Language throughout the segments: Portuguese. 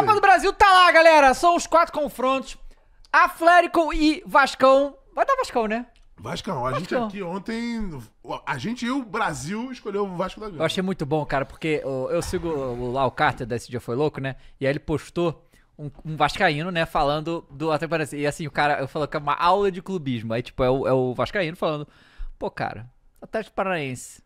Copa do Brasil tá lá, galera. São os quatro confrontos. Atlético e Vascão. Vai dar Vascão, né? Vascão, a gente aqui ontem. A gente e o Brasil escolheu o Vasco da Gama. Eu achei muito bom, cara, porque eu, eu sigo o, lá o Carter desse dia foi louco, né? E aí ele postou um, um Vascaíno, né, falando do até parece. E assim, o cara, eu falo que é uma aula de clubismo. Aí, tipo, é o, é o Vascaíno falando, pô, cara, Atlético Paranaense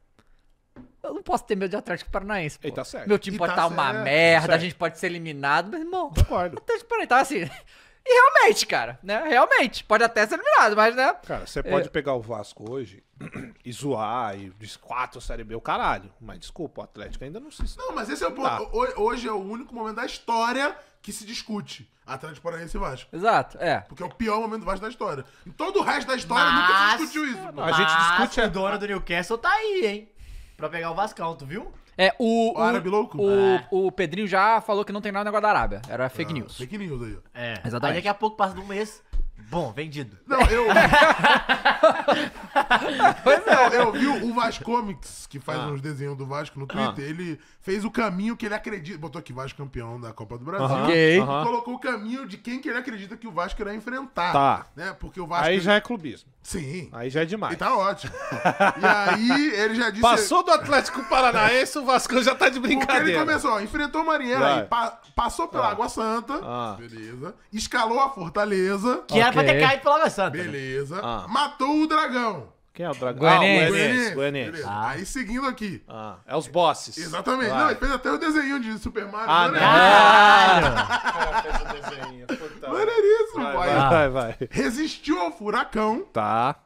eu não posso ter medo de Atlético Paranaense. Pô. tá certo. Meu time e pode estar tá tá uma merda, certo. Tá a gente pode ser eliminado, mas, irmão. Concordo. Atlético Paranaense. Então, assim. E realmente, cara, né? Realmente, pode até ser eliminado, mas né? Cara, você pode é... pegar o Vasco hoje e zoar e diz 4 Série B, o caralho. Mas desculpa, o Atlético ainda não se. Não, mas esse é o tá. ponto. Tá. Hoje é o único momento da história que se discute. Atlético Paranaense e Vasco. Exato, é. Porque é o pior momento do Vasco da história. Em todo o resto da história mas, nunca se discutiu isso. Mas, a gente discute a dona do Newcastle tá aí, hein? Pra pegar o Vascão, é tu viu? É, o. O, árabe louco? O, É. o Pedrinho já falou que não tem nada no negócio da Arábia. Era fake ah, news. Fake news aí. É. Exatamente. Aí daqui a pouco passa um mês, Bom, vendido. Não, eu. É, não, né? eu vi o Vasco Comics, que faz ah. uns desenhos do Vasco no ah. Twitter, ah. ele fez o caminho que ele acredita. Botou aqui Vasco campeão da Copa do Brasil. Uh-huh. Okay. Uh-huh. Colocou o caminho de quem que ele acredita que o Vasco irá enfrentar. Tá. Né? Porque o Vasco. Aí já é clubismo. Sim. Aí já é demais. E tá ótimo. e aí ele já disse. Passou do Atlético Paranaense, o Vasco já tá de brincadeira. Porque ele começou, ó, enfrentou o Mariana, pa- passou pela ah. Água Santa. Ah. Beleza. Escalou a Fortaleza. Que era pra ter caído pela Água Santa. Né? Beleza. Ah. Matou o dragão. Quem é o dragão? Goianiense. Ah, Ah. Aí seguindo aqui. Ah. É os bosses. Exatamente. Vai. Não, ele fez até o um desenho de Super Mario. Ah, não. Fez o Maneiríssimo, pai. vai, vai. Resistiu ao furacão. Tá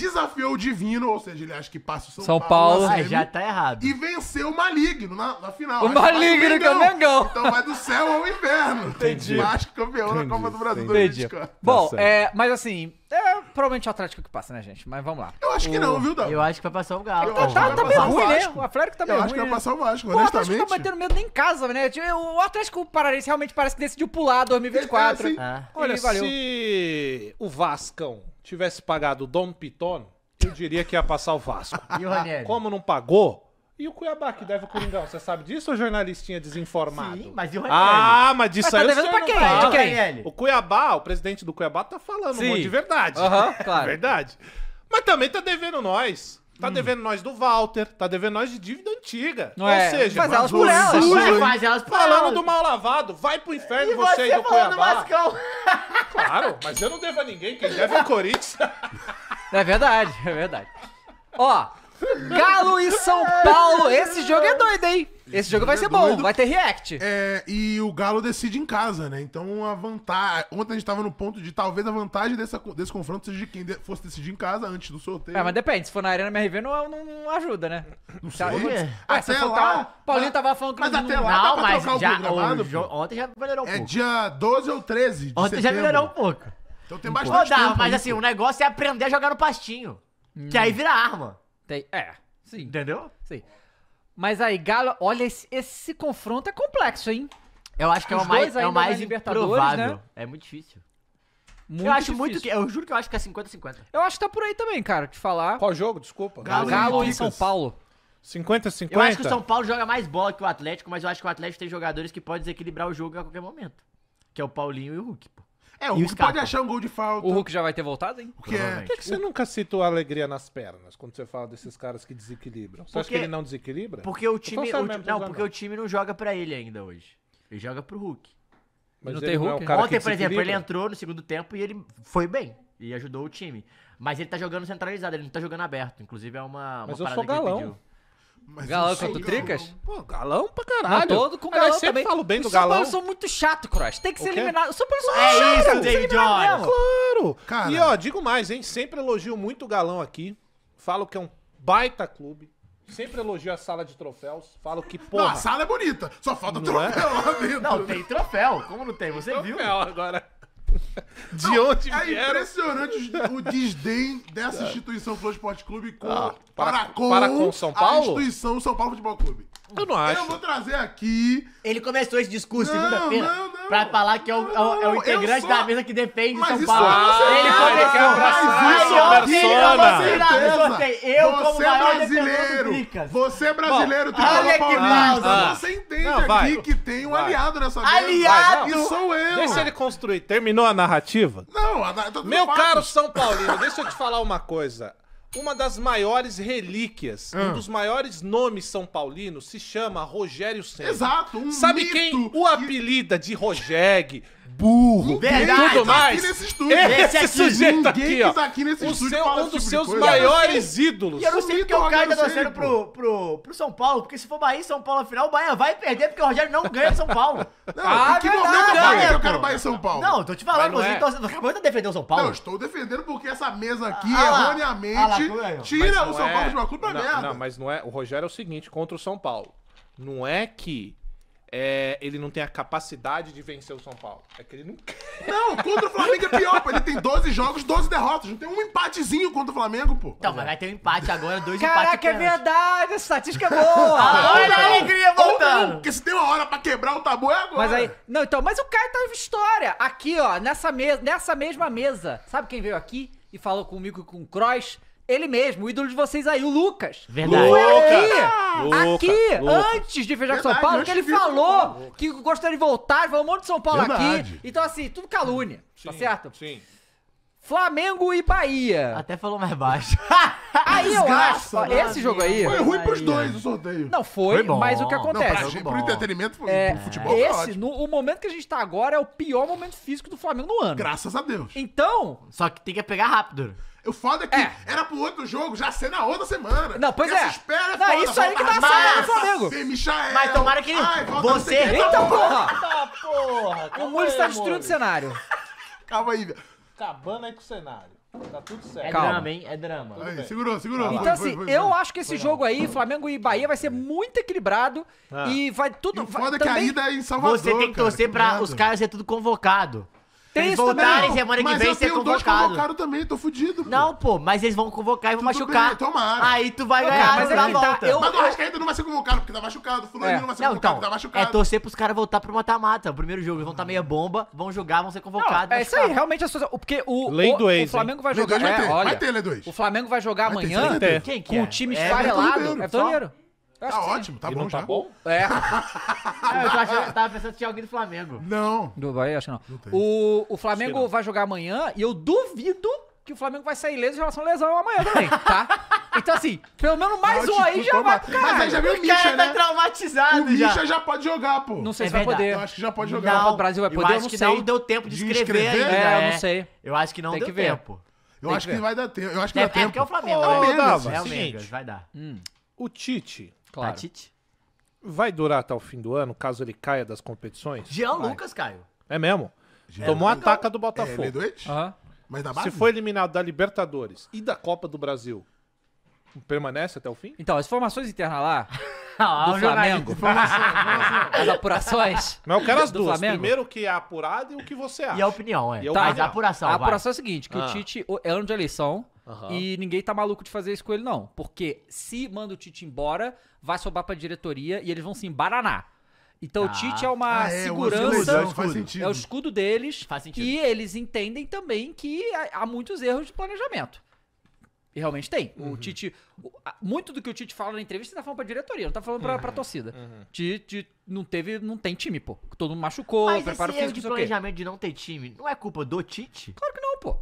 desafiou o Divino, ou seja, ele acha que passa o São, São Paulo. Paulo. É, já tá errado. E venceu o Maligno na, na final. O Maligno que é o Mengão. Então vai do céu ao inverno Entendi. Vasco campeão entendi, na Copa do Brasil. Entendi. entendi. Bom, tá é, mas assim, é provavelmente o Atlético que passa, né, gente? Mas vamos lá. Eu acho que não, viu, Dado? Eu acho que vai passar o Galo. Tá, tá, tá meio ruim, né? O Atlético tá meio ruim. Eu acho que vai né? passar o Vasco, tá honestamente. O Atlético tá batendo medo nem em casa, né? Tipo, o Atlético Paranaense realmente parece que decidiu pular 2024. É, assim. ah. Olha, valeu. se o Vascão tivesse pagado o Dom Piton, eu diria que ia passar o Vasco. E o Ranieri? Como não pagou... E o Cuiabá que deve o Coringão, você sabe disso, ou jornalistinha desinformado? Sim, mas e o Ranieri? Ah, mas disso mas tá aí tá devendo pra quem? Pra quem? O Cuiabá, o presidente do Cuiabá, tá falando Sim. um monte de verdade. Aham, claro. verdade. Mas também tá devendo nós. Tá hum. devendo nós do Walter, tá devendo nós de dívida antiga. Não Ou é. seja, faz elas por elas. faz elas por falando elas. do mal lavado, vai pro inferno e você, você do Cuiabá. Mascão. Claro, mas eu não devo a ninguém, quem deve é o Corinthians. É verdade, é verdade. Ó, Galo e São Paulo. Esse jogo é doido, hein? Esse, jogo vai é ser bom, vai ter react. É, e o Galo decide em casa, né? Então a vantagem. Ontem a gente tava no ponto de talvez a vantagem dessa, desse confronto seja de quem de... fosse decidir em casa antes do sorteio. É, mas depende, se for na Arena MRV não, não, ajuda, né? Não tá, sei. Ah, até se lá. Tá, Paulinho tava falando que mas não, até lá não, dá mas o já, o ontem já melhorou um é pouco. É dia 12 ou 13 de Ontem setembro. já melhorou um pouco. Então tem bastante oh, dá, tempo. Mas isso. assim, o negócio é aprender a jogar no pastinho. Hum. Que aí hum. vira arma. Tem, é, sim. Entendeu? Sim. Mas aí, Galo, olha, esse, esse confronto é complexo, hein? Eu acho que é o mais, é o mais improvável. Né? É muito difícil. Muito eu acho difícil. muito que. Eu juro que eu acho que é 50-50. Eu acho que tá por aí também, cara, te falar. Qual jogo? Desculpa. Galo, Galo e São Paulo. 50-50? Eu acho que o São Paulo joga mais bola que o Atlético, mas eu acho que o Atlético tem jogadores que podem desequilibrar o jogo a qualquer momento. Que é o Paulinho e o Hulk, pô. É, o Hulk pode achar um gol de falta. O Hulk já vai ter voltado, hein? O que é? Por que, que você o... nunca citou a alegria nas pernas quando você fala desses caras que desequilibram? Você porque... acha que ele não desequilibra? Porque o time. O... Não, não, porque o time não joga pra ele ainda hoje. Ele joga pro Hulk. Mas não tem Hulk. Não é Ontem, por exemplo, ele entrou no segundo tempo e ele foi bem. E ajudou o time. Mas ele tá jogando centralizado, ele não tá jogando aberto. Inclusive é uma. uma Mas eu sou galão. Mas galão com o Tricas? Pô, galão pra caralho. Não, todo com galão eu também. falo bem do galão. Os São muito chato, Cross. Tem que ser eliminado. Os São Paulo são muito chato. É isso, David Claro. Cara. E ó, digo mais, hein? Sempre elogio muito o galão aqui. Falo que é um baita clube. Sempre elogio a sala de troféus. Falo que, porra... Não, a sala é bonita. Só falta não troféu é? lá dentro. Não, tem troféu. Como não tem? Você tem viu? agora de não, onde É impressionante o desdém dessa é. instituição Flow Esporte Clube com, ah, para, para, com, para com São Paulo? a instituição São Paulo Futebol Clube. Eu não acho. Eu vou trazer aqui... Ele começou esse discurso segunda-feira. Não, não, não pra falar que é o, é o, é o integrante só... da mesa que defende mas São Paulo. Isso é ah, ele começou. Mas isso é aí, ó, é eu, como você maior brasileiro, você brasileiro, tem Olha que pausa. Você entende aqui que tem um aliado aliado nessa mesa. Aliado? sou eu. Deixa ele construir. Terminou a narrativa? Não, Meu caro São Paulino, deixa eu te falar uma coisa. Uma das maiores relíquias, ah. um dos maiores nomes são paulinos se chama Rogério Senna. Exato, um Sabe mito. quem o apelida de Rogério, burro. Tá verdade. Tudo mais. Tá estúdio, esse, é esse sujeito aqui, ó. Tá aqui nesse o seu, um dos tipo seus maiores ídolos. E eu não sei porque o Caio tá torcendo pro, pro, pro São Paulo, porque se for Bahia e São Paulo afinal o Bahia vai perder porque o Rogério não ganha São Paulo. Não, ah, que verdade, momento não, Bahia, eu quero Bahia e São Paulo. Não, tô te falando, você é. acabou de defender o São Paulo. Não, estou defendendo porque essa mesa aqui, ah, ah erroneamente, ah, lá, tira o São Paulo é- de uma culpa merda. Não, mas não é. O Rogério é o seguinte, contra o São Paulo. Não é que é, ele não tem a capacidade de vencer o São Paulo. É que ele não quer. Não, contra o Flamengo é pior, pô. Ele tem 12 jogos, 12 derrotas. Não tem um empatezinho contra o Flamengo, pô. Então, mas vai ter um empate agora, dois Caraca, empates. Caraca, é verdade, essa estatística é boa. Ah, olha a alegria voltando. Não, porque se tem uma hora pra quebrar o tabu é agora. Mas aí, não, então, mas o cara tá em história. Aqui, ó, nessa, mesa, nessa mesma mesa. Sabe quem veio aqui e falou comigo com o Cross? Ele mesmo, o ídolo de vocês aí, o Lucas. Verdade. Foi aqui, Luca, aqui, Luca. antes de viajar com São Paulo, que ele falou que gostaria de voltar, falou um monte de São Paulo Verdade. aqui. Então, assim, tudo calúnia, tá sim, tá certo? Sim. Flamengo e Bahia. Até falou mais baixo. aí eu acho, ó, né? esse jogo aí. Foi ruim pros dois o sorteio. Não foi, foi mas o que acontece? Não, pra gente, pro entretenimento, pro, é, futebol. Esse, no, o momento que a gente tá agora é o pior momento físico do Flamengo no ano. Graças a Deus. Então. Só que tem que pegar rápido. O foda é que é. era pro outro jogo já ser na outra semana. Não, pois Porque é. Espera, é foda, não, isso aí que dá certo, do Flamengo. Michael. Mas tomara que ele. Ai, você. Eita então, porra! Eita porra! O mundo está destruindo o cenário. Calma aí, velho. Acabando aí com o cenário. Tá tudo certo. É drama, hein? É drama. Aí, segurou, segurou. Então, foi, assim, foi, foi, eu acho que esse jogo aí, Flamengo e Bahia, vai ser muito equilibrado. Ah. E vai tudo. E o foda vai, é que também... a ida é em Salvador. Você tem que torcer cara, pra os caras ser tudo convocado. Tem eles isso voltarem também. semana que mas vem ser convocado. Mas eu tenho dois convocados também, tô fudido. Pô. Não, pô, mas eles vão convocar e vão Tudo machucar. Bem, tomara. Aí tu vai é, ganhar, mas na é volta. Tá, eu, mas o Arrascaeta não vai ser convocado porque tá machucado. O Fulano é. não vai ser não, convocado então, tá machucado. É torcer pros caras voltar pro mata-mata. O primeiro jogo, eles vão estar tá meia bomba, vão jogar, vão ser convocados. Não, é isso aí, realmente a situação. Porque o, Lei o, do ex, o Flamengo vai jogar. Vai ter, olha, vai ter Lei do O Flamengo vai jogar amanhã com é? o time esfarelado. É Vitor Mineiro. É Tá ótimo, tá e bom não tá já. Tá bom? É. é eu tava pensando que tinha alguém do Flamengo. Não. Do Bahia, acho que não. o, o Flamengo vai jogar amanhã e eu duvido que o Flamengo vai sair leso em relação à lesão amanhã também, tá? Então, assim, pelo menos mais um aí já vai pro Mas aí já viu tá né? o Misha, cara tá né? O traumatizado já. Misha já pode jogar, pô. Não sei é se vai poder. Eu acho que já pode jogar. o Brasil vai poder, eu acho não que sei. não deu tempo de De escrever, escrever? ainda. É, eu não é. sei. Eu acho que não Tem deu que ver. tempo. Eu acho que, vai dar tempo. Eu acho que É, dá é tempo. porque é o Flamengo. Ô, né? é o Flamengo. vai dar. Hum. O Tite Claro. Vai durar até o fim do ano, caso ele caia das competições? Jean Vai. Lucas caiu. É mesmo? Jean Tomou Lucas... ataca do é Botafogo. É, ele é uhum. Mas da base? Se foi eliminado da Libertadores e da Copa do Brasil, permanece até o fim? Então, as formações internas lá ah, do Flamengo. as apurações. Mas eu quero as duas. Flamengo. Primeiro o que é apurado e o que você acha. E a opinião, é. Tá, mas a apuração. A apuração é a seguinte: que ah. o Tite é ano de eleição. Uhum. E ninguém tá maluco de fazer isso com ele, não. Porque se manda o Tite embora, vai sobrar pra diretoria e eles vão se embaranar. Então o tá. Tite é uma ah, é, segurança, é o, escudo, é o escudo deles e eles entendem também que há muitos erros de planejamento. E realmente tem. Uhum. O Tite. Muito do que o Tite fala na entrevista, ele tá falando pra diretoria, não tá falando pra, uhum. pra torcida. Uhum. Tite não teve. Não tem time, pô. Todo mundo machucou, Mas preparo esse físico. de planejamento de não ter time não é culpa do Tite? Claro que não, pô.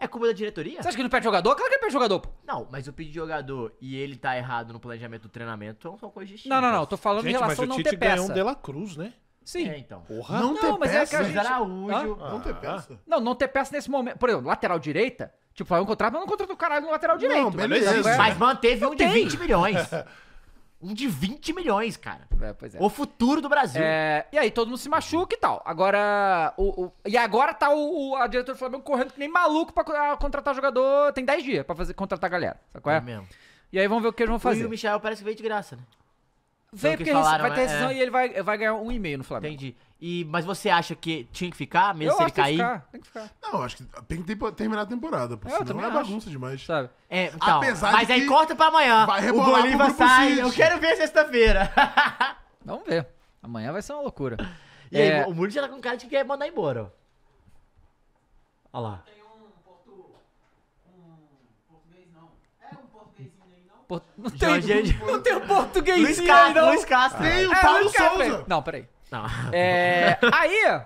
É culpa da diretoria? Você acha que não perde jogador? Claro que ele perde jogador, pô. Não, mas o pedido jogador e ele tá errado no planejamento do treinamento são coisas distintas. Não, não, não. tô falando Gente, em relação mas o não Tite ter peça. ganhou um De La Cruz, né? Sim. É, então. Porra, não, não ter mas peça. é que a gente... Araújo. Ah, não ter ah. peça. Não, não ter peça nesse momento. Por exemplo, lateral direita, Tipo, foi é um contrato, mas não é contratou o caralho no lateral direito. Não, beleza. Mas é- manteve não um tem. de 20 milhões. Um de 20 milhões, cara. É, pois é. O futuro do Brasil. É, e aí todo mundo se machuca e tal. Agora. O, o e agora tá o, o, a diretora do Flamengo correndo que nem maluco pra ah, contratar jogador. Tem 10 dias pra fazer, contratar a galera. Sabe qual é? é mesmo. E aí vamos ver o que eles vão fazer. E o Michel parece que veio de graça, né? Veio então, porque falaram, vai ter né? é. decisão é... e ele vai, vai ganhar um e-mail no Flamengo. Entendi. E, mas você acha que tinha que ficar, mesmo eu se ele cair? Tem que ficar, tem que ficar. Não, acho que tem que ter, terminar a temporada, porque é, senão é bagunça demais. Sabe? É, então, Apesar mas aí corta pra amanhã. Vai o Bolívar sai. City. Eu quero ver sexta-feira. Vamos ver. Amanhã vai ser uma loucura. E é... aí, o Muro já tá com cara de que quer mandar embora. Olha lá. Tem um português, não. É um português Por... Não tem, Jorge... não tem um português aí, não. Luiz Castro. Tem o é, Paulo Souza. Não, peraí. Não. É, aí,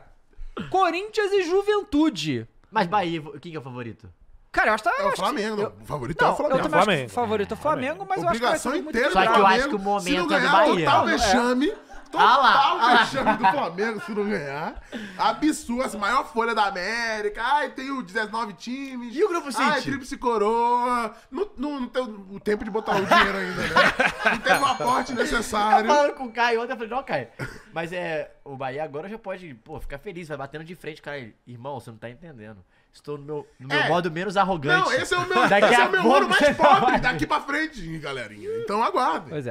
Corinthians e Juventude. Mas Bahia, quem que é o favorito? Cara, eu acho que tá. É o Flamengo. Que... O favorito não, é o Flamengo. Eu Flamengo. Acho que o favorito é o Flamengo, mas Obrigação eu acho que vai ser muito... inteira Só que eu acho que o momento Se não ganhar, é do Bahia. Tá o vexame. É. Total ah vexame do tá ah Flamengo se não ganhar. Absurdo, as maior folha da América. Ai, tem o 19 times. E o Grupo City? Ai, Tríplice Coroa. Não, não, não tem o tempo de botar o dinheiro ainda, né? Não tenho o aporte necessário. Eu falando com o Caio ontem, eu falei, não, Caio. Mas é, o Bahia agora já pode, pô, ficar feliz, vai batendo de frente, cara. Irmão, você não tá entendendo. Estou no meu, no meu é. modo menos arrogante. Não, esse é o meu, esse é o meu ano mais pobre daqui pra frente, galerinha. Então aguardem. Pois é.